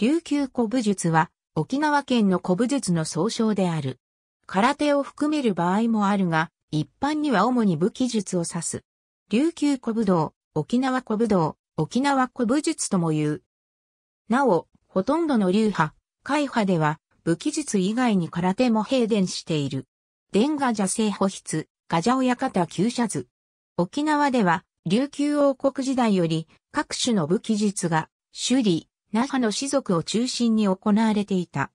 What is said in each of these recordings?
琉球古武術は沖縄県の古武術の総称である。空手を含める場合もあるが、一般には主に武器術を指す。琉球古武道、沖縄古武道、沖縄古武術とも言う。なお、ほとんどの流派、会派では、武器術以外に空手も併伝している。伝賀ジャ聖保筆、ガジャ親方旧社図。沖縄では、琉球王国時代より、各種の武器術が、首理、那覇の士族を中心に行われていた。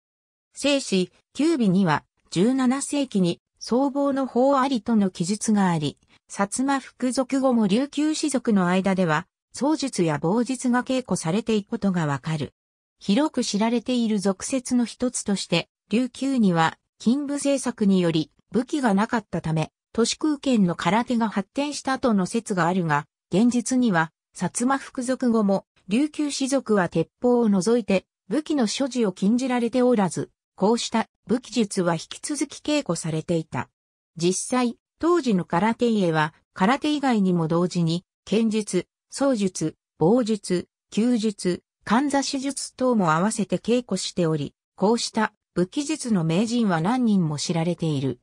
聖史、九尾には、17世紀に、僧帽の法ありとの記述があり、薩摩福族後も琉球士族の間では、僧術や棒術が稽古されていくことがわかる。広く知られている俗説の一つとして、琉球には、金武政策により、武器がなかったため、都市空間の空手が発展したとの説があるが、現実には、薩摩福族後も琉球士族は鉄砲を除いて武器の所持を禁じられておらず、こうした武器術は引き続き稽古されていた。実際、当時の空手家は空手以外にも同時に剣術、槍術、棒術、弓術、かんざし術等も合わせて稽古しており、こうした武器術の名人は何人も知られている。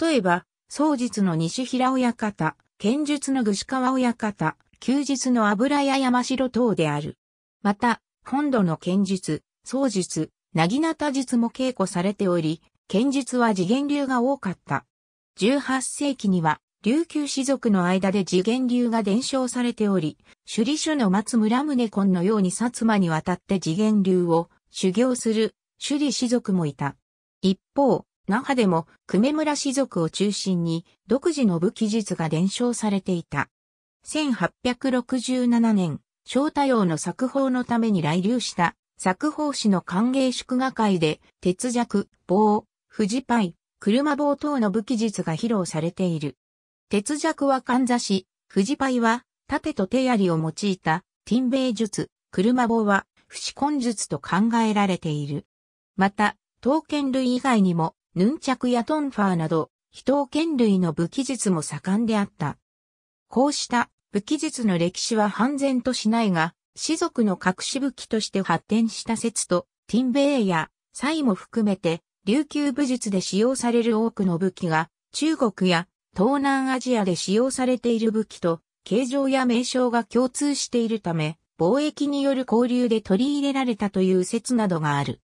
例えば、槍術の西平親方、剣術の具志川親方、休日の油や山城等である。また、本土の剣術、創術、なぎなた術も稽古されており、剣術は次元流が多かった。18世紀には、琉球士族の間で次元流が伝承されており、首里所の松村宗根のように薩摩に渡って次元流を修行する首里士族もいた。一方、那覇でも久米村士族を中心に独自の武器術が伝承されていた。1867年、小太陽の作法のために来流した作法師の歓迎祝賀会で、鉄弱、棒、富士パイ、車棒等の武器術が披露されている。鉄弱はかんざし、富士パイは盾と手槍を用いた、ティンベイ術、車棒は、不死根術と考えられている。また、刀剣類以外にも、ヌンチャクやトンファーなど、非刀剣類の武器術も盛んであった。こうした武器術の歴史は判然としないが、士族の隠し武器として発展した説と、ティンベイや、サイも含めて、琉球武術で使用される多くの武器が、中国や東南アジアで使用されている武器と、形状や名称が共通しているため、貿易による交流で取り入れられたという説などがある。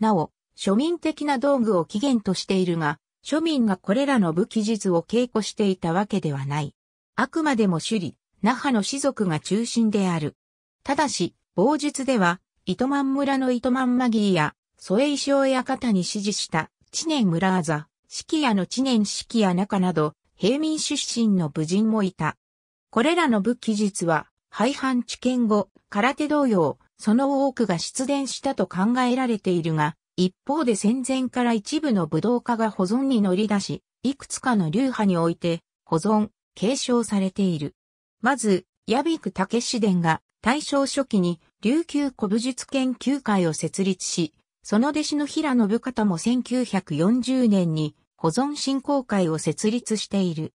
なお、庶民的な道具を起源としているが、庶民がこれらの武器術を稽古していたわけではない。あくまでも種類、那覇の士族が中心である。ただし、傍術では、糸満村の糸満マギーや、添え衣装ョ館に支持した、知念村あざ、四季屋の知念四季屋中など、平民出身の武人もいた。これらの武器術は、廃藩置県後、空手同様、その多くが出現したと考えられているが、一方で戦前から一部の武道家が保存に乗り出し、いくつかの流派において、保存、継承されている。まず、矢比久武士殿が大正初期に琉球古武術研究会を設立し、その弟子の平信方も1940年に保存振興会を設立している。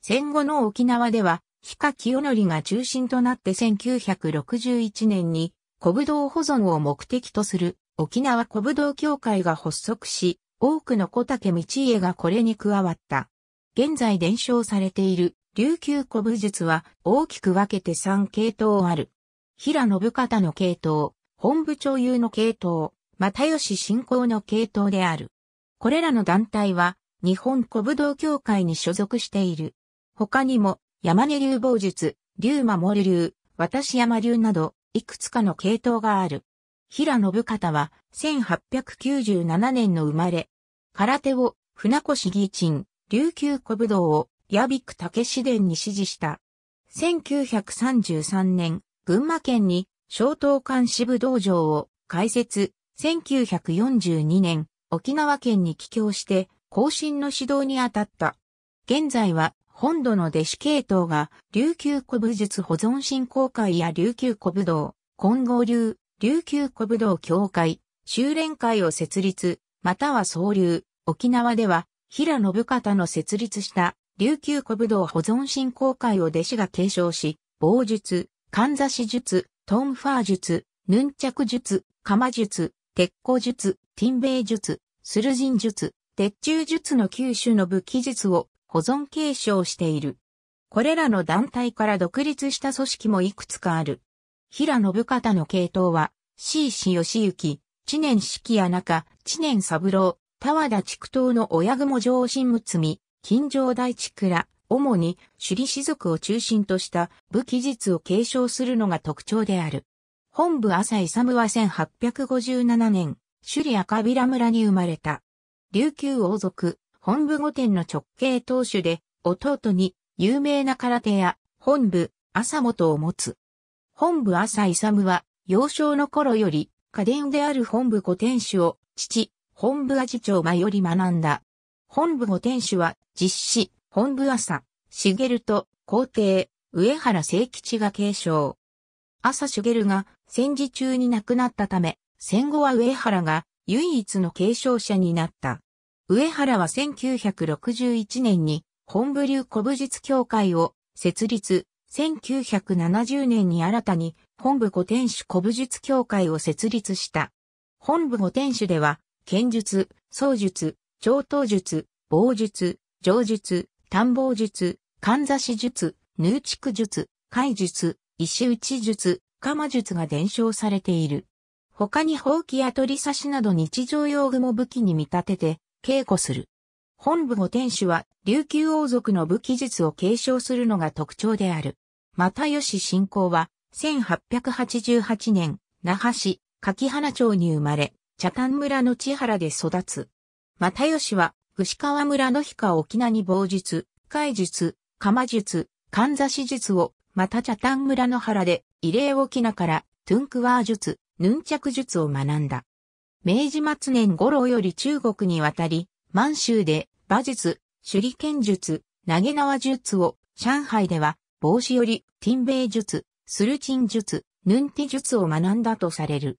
戦後の沖縄では、比嘉清則が中心となって1961年に古武道保存を目的とする沖縄古武道協会が発足し、多くの小竹道家がこれに加わった。現在伝承されている琉球古武術は大きく分けて3系統ある。平信方の系統、本部長優の系統、又吉信仰の系統である。これらの団体は日本古武道協会に所属している。他にも山根流防術、竜守流、私山流などいくつかの系統がある。平信方は1897年の生まれ。空手を船越義鎮、琉球古武道をヤビック武士伝に指示した。1933年、群馬県に小東館支部道場を開設、1942年、沖縄県に帰郷して、後進の指導に当たった。現在は、本土の弟子系統が、琉球古武術保存振興会や琉球古武道、混合流、琉球古武道協会、修練会を設立、または総流、沖縄では、平信方の設立した琉球古武道保存振興会を弟子が継承し、棒術、かんざし術、トンファー術、ヌンチャク術、鎌術、鉄鋼術、ティンベイ術、スルジン術、鉄柱術の九種の武器術を保存継承している。これらの団体から独立した組織もいくつかある。平信方の系統は、C 氏義行、知念式や中、知念三郎、田和田畜頭の親雲上神睦美、金城大地倉、主に首里士族を中心とした武器術を継承するのが特徴である。本部浅井勇は1857年、首里赤平村に生まれた。琉球王族、本部御殿の直系当主で、弟に有名な空手や本部朝元を持つ。本部朝勇は幼少の頃より家電である本部御殿主を父、本部阿次長前より学んだ。本部御殿主は実施、本部朝、茂と皇帝、上原聖吉が継承。朝茂が戦時中に亡くなったため、戦後は上原が唯一の継承者になった。上原は1961年に本部流古武術協会を設立、1970年に新たに本部古天守古武術協会を設立した。本部古天守では、剣術、槍術、超刀術、防術、上術、探訪術、かんざし術、ヌーチク術、怪術、石打ち術、鎌術が伝承されている。他に放棄や取り差しなど日常用具も武器に見立てて稽古する。本部御天主は琉球王族の武器術を継承するのが特徴である。又吉信仰は1888年、那覇市柿原町に生まれ、茶谷村の千原で育つ。又吉は牛川村の日か沖縄に棒術、海術、鎌術、かんざし術を、また茶炭村の原で、異例沖縄から、トゥンクワー術、ヌンチャク術を学んだ。明治末年頃より中国に渡り、満州で、馬術、手裏剣術、投げ縄術を、上海では、帽子より、ティンベイ術、スルチン術、ヌンティ術を学んだとされる。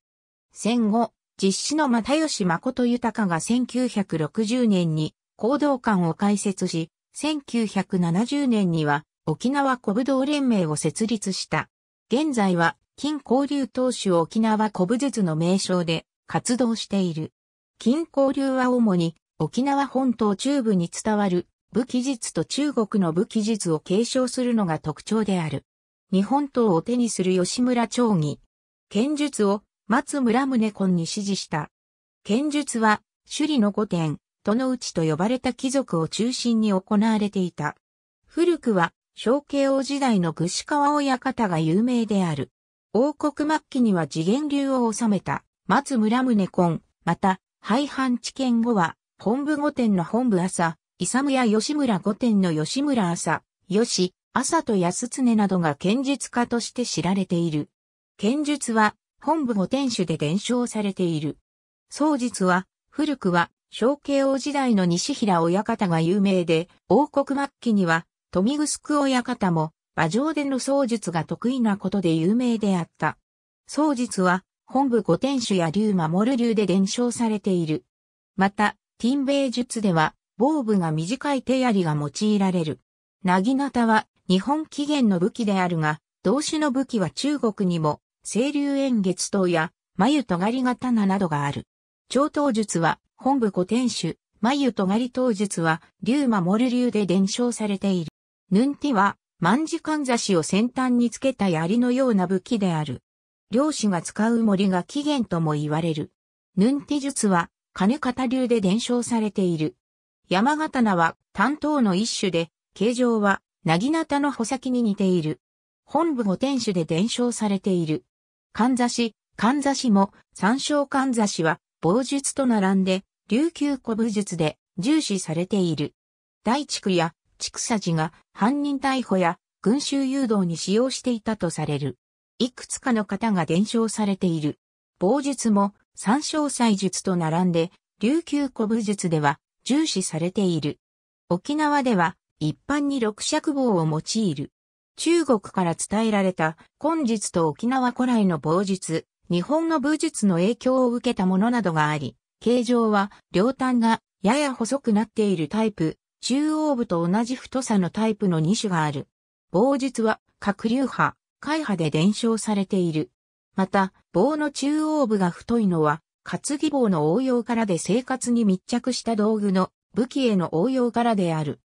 戦後、実施の又吉誠豊が1960年に行動館を開設し、1970年には沖縄古武道連盟を設立した。現在は金交流投手沖縄古武術の名称で活動している。金交流は主に沖縄本島中部に伝わる武器術と中国の武器術を継承するのが特徴である。日本刀を手にする吉村町議。剣術を松村宗根に指示した。剣術は、首里の御殿、との内と呼ばれた貴族を中心に行われていた。古くは、小慶王時代の具志川親方が有名である。王国末期には次元流を治めた、松村宗根、また、廃藩置県後は、本部御殿の本部朝、勇や吉村御殿の吉村朝、吉、朝と安常などが剣術家として知られている。剣術は、本部御天守で伝承されている。宗実は、古くは、昭慶王時代の西平親方が有名で、王国末期には、富城親方も、馬上での宗術が得意なことで有名であった。宗術は、本部御天守や竜守流で伝承されている。また、金米術では、防部が短い手槍が用いられる。なぎなたは、日本起源の武器であるが、動詞の武器は中国にも清流円月刀や、眉とがり刀などがある。超刀術は、本部古典種、眉とがり刀術は、竜守流で伝承されている。ヌンティは、万字かんざしを先端につけた槍のような武器である。漁師が使う森が起源とも言われる。ヌンティ術は、金型流で伝承されている。山刀は担当の一種で、形状は、なぎなたの穂先に似ている。本部御天種で伝承されている。かんざし、かんざしも、参照かんざしは、棒術と並んで、琉球古武術で重視されている。大地区や畜佐寺が犯人逮捕や群衆誘導に使用していたとされる。いくつかの方が伝承されている。棒術も参照祭術と並んで、琉球古武術では重視されている。沖縄では一般に六尺棒を用いる。中国から伝えられた、今日と沖縄古来の傍術、日本の武術の影響を受けたものなどがあり、形状は両端がやや細くなっているタイプ、中央部と同じ太さのタイプの2種がある。棒術は、各流派、会派で伝承されている。また、棒の中央部が太いのは、担ぎ棒の応用からで生活に密着した道具の武器への応用からである。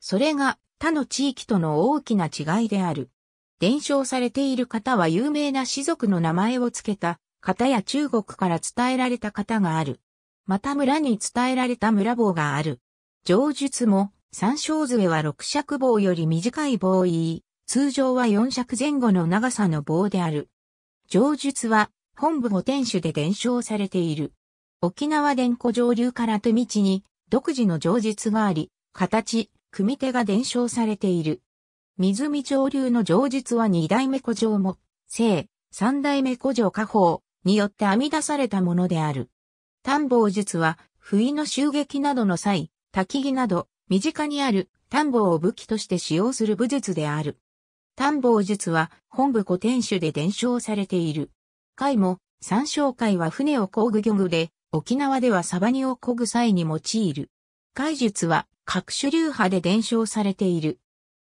それが他の地域との大きな違いである。伝承されている方は有名な士族の名前を付けた方や中国から伝えられた方がある。また村に伝えられた村棒がある。上述も、三章杖は六尺棒より短い棒い、通常は四尺前後の長さの棒である。上述は、本部五天守で伝承されている。沖縄伝古上流から手道に、独自の上述があり、形、組手が伝承されている。湖上流の上述は二代目古城も、聖、三代目古城家宝によって編み出されたものである。探訪術は、不意の襲撃などの際、焚き木など、身近にある探訪を武器として使用する武術である。探訪術は、本部古典種で伝承されている。海も、山椒海は船を工具漁具で、沖縄ではサバニを漕ぐ際に用いる。海術は、各種流派で伝承されている。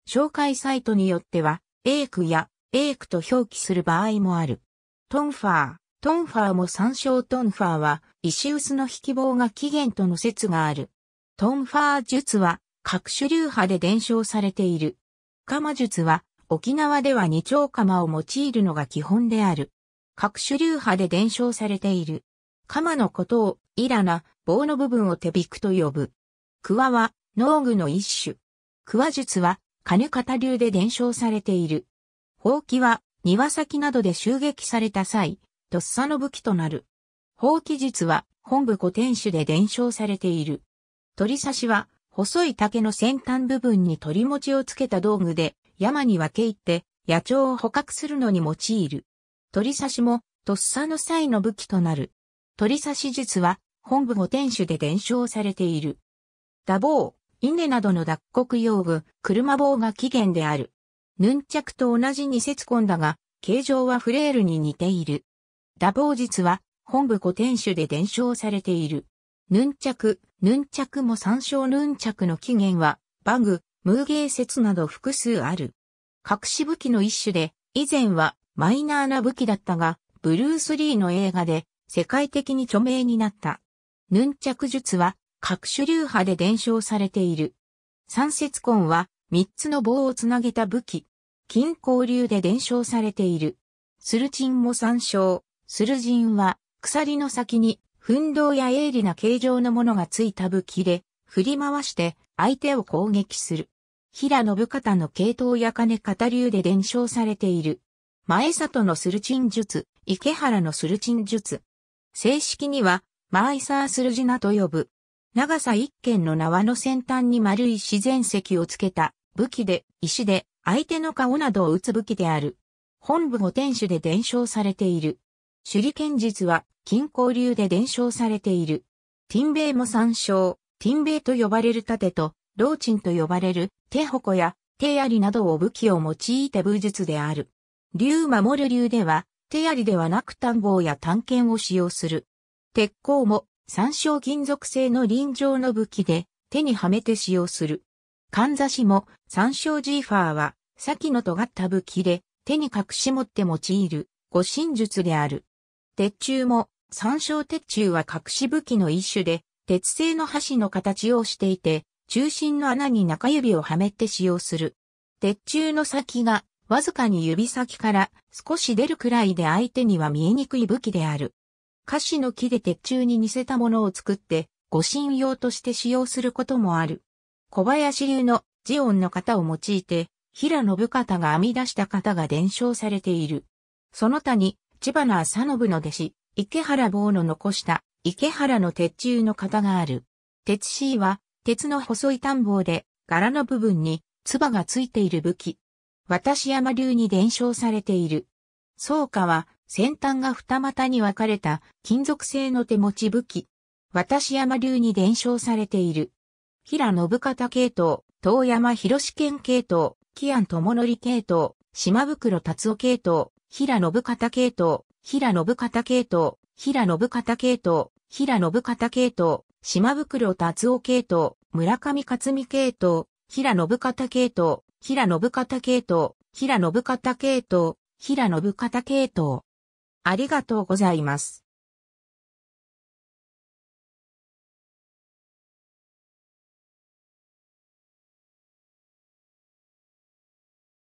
紹介サイトによっては、エークやエークと表記する場合もある。トンファー、トンファーも参照トンファーは、石臼の引き棒が起源との説がある。トンファー術は、各種流派で伝承されている。鎌術は、沖縄では二丁釜を用いるのが基本である。各種流派で伝承されている。鎌のことを、イラナ、棒の部分を手引くと呼ぶ。クワは、農具の一種。桑術は、金型流で伝承されている。ほうきは、庭先などで襲撃された際、とっさの武器となる。ほうき術は、本部古典種で伝承されている。鳥刺しは、細い竹の先端部分に鳥持ちをつけた道具で、山に分け入って、野鳥を捕獲するのに用いる。鳥刺しも、とっさの際の武器となる。鳥刺し術は、本部五天守で伝承されている。打棒、稲などの脱穀用具、車棒が起源である。ヌンチャクと同じに込んだが、形状はフレールに似ている。打棒術は本部古典種で伝承されている。ヌンチャク、ヌンチャクも参照ヌンチャクの起源は、バグ、ムーゲー説など複数ある。隠し武器の一種で、以前はマイナーな武器だったが、ブルース・リーの映画で世界的に著名になった。ヌンチャク術は各種流派で伝承されている。三節根は三つの棒をつなげた武器。金交流で伝承されている。スルチンも参照。スルジンは鎖の先に奮闘や鋭利な形状のものがついた武器で振り回して相手を攻撃する。平信方の系統や金方流で伝承されている。前里のスルチン術、池原のスルチン術。正式には、マイサースルジナと呼ぶ。長さ一軒の縄の先端に丸い自然石をつけた武器で、石で、相手の顔などを打つ武器である。本部御天守で伝承されている。手裏剣術は、金交流で伝承されている。ティンベイも参照、ティンベイと呼ばれる盾と、ローチンと呼ばれる手矛や手槍などを武器を用いて武術である。竜守る竜では、手槍ではなく単棒や探剣を使用する。鉄鋼も山椒金属製の臨場の武器で手にはめて使用する。かんざしも山椒ジーファーは先の尖った武器で手に隠し持って用いる護身術である。鉄柱も山椒鉄柱は隠し武器の一種で鉄製の箸の形をしていて中心の穴に中指をはめて使用する。鉄柱の先がわずかに指先から少し出るくらいで相手には見えにくい武器である。カシの木で鉄柱に似せたものを作って、護身用として使用することもある。小林流のジオンの型を用いて、平信方が編み出した型が伝承されている。その他に、千葉の朝信の弟子、池原坊の残した池原の鉄柱の型がある。鉄 C は、鉄の細い短棒で、柄の部分に、唾がついている武器。私山流に伝承されている。草加は、先端が二股に分かれた金属製の手持ち武器。私山流に伝承されている。平信方系統、遠山広県系統、木安智則系統、島袋達夫系統、平信方系統、平信方系統、平信方系統、平信方系統、島袋達夫系統、村上克美系統、平信方系統、平信方系統、平信方系統、平信方系統。ありがとうございます。